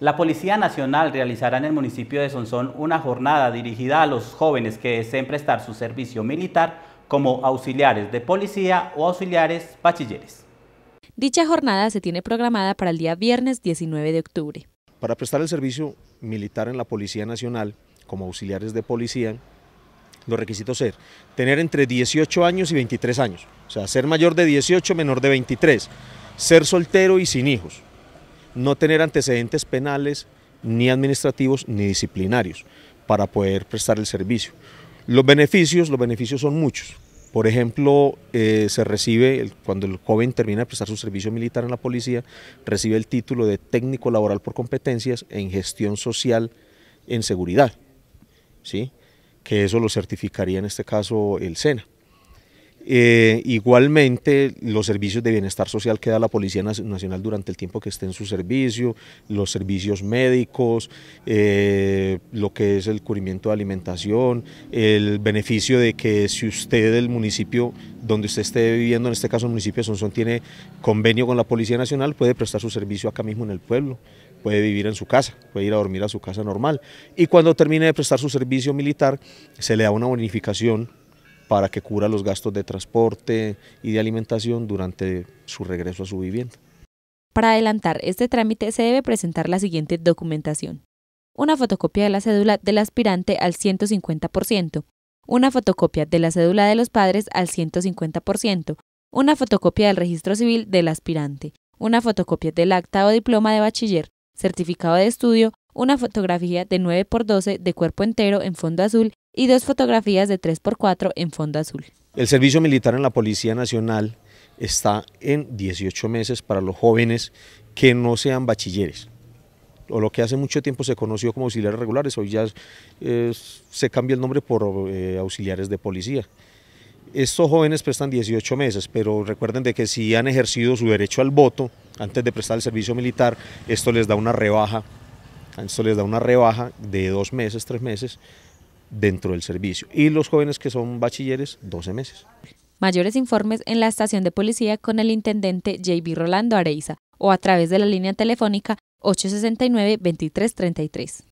La Policía Nacional realizará en el municipio de Sonsón una jornada dirigida a los jóvenes que deseen prestar su servicio militar como auxiliares de policía o auxiliares bachilleres. Dicha jornada se tiene programada para el día viernes 19 de octubre. Para prestar el servicio militar en la Policía Nacional como auxiliares de policía, los requisitos ser tener entre 18 años y 23 años, o sea, ser mayor de 18, menor de 23, ser soltero y sin hijos, no tener antecedentes penales, ni administrativos, ni disciplinarios, para poder prestar el servicio. Los beneficios, los beneficios son muchos. Por ejemplo, eh, se recibe, cuando el joven termina de prestar su servicio militar en la policía, recibe el título de técnico laboral por competencias en gestión social en seguridad, ¿sí? que eso lo certificaría en este caso el SENA. Eh, igualmente, los servicios de bienestar social que da la Policía Nacional durante el tiempo que esté en su servicio, los servicios médicos, eh, lo que es el cubrimiento de alimentación, el beneficio de que si usted del municipio donde usted esté viviendo, en este caso el municipio de Sonsón, tiene convenio con la Policía Nacional, puede prestar su servicio acá mismo en el pueblo, puede vivir en su casa, puede ir a dormir a su casa normal. Y cuando termine de prestar su servicio militar, se le da una bonificación para que cubra los gastos de transporte y de alimentación durante su regreso a su vivienda. Para adelantar este trámite se debe presentar la siguiente documentación. Una fotocopia de la cédula del aspirante al 150%, una fotocopia de la cédula de los padres al 150%, una fotocopia del registro civil del aspirante, una fotocopia del acta o diploma de bachiller, certificado de estudio, una fotografía de 9x12 de cuerpo entero en fondo azul y dos fotografías de 3x4 en fondo azul. El servicio militar en la Policía Nacional está en 18 meses para los jóvenes que no sean bachilleres o lo que hace mucho tiempo se conoció como auxiliares regulares, hoy ya eh, se cambia el nombre por eh, auxiliares de policía. Estos jóvenes prestan 18 meses, pero recuerden de que si han ejercido su derecho al voto antes de prestar el servicio militar, esto les da una rebaja, esto les da una rebaja de dos meses, tres meses, dentro del servicio. Y los jóvenes que son bachilleres, 12 meses. Mayores informes en la estación de policía con el intendente JB Rolando Areiza o a través de la línea telefónica 869-2333.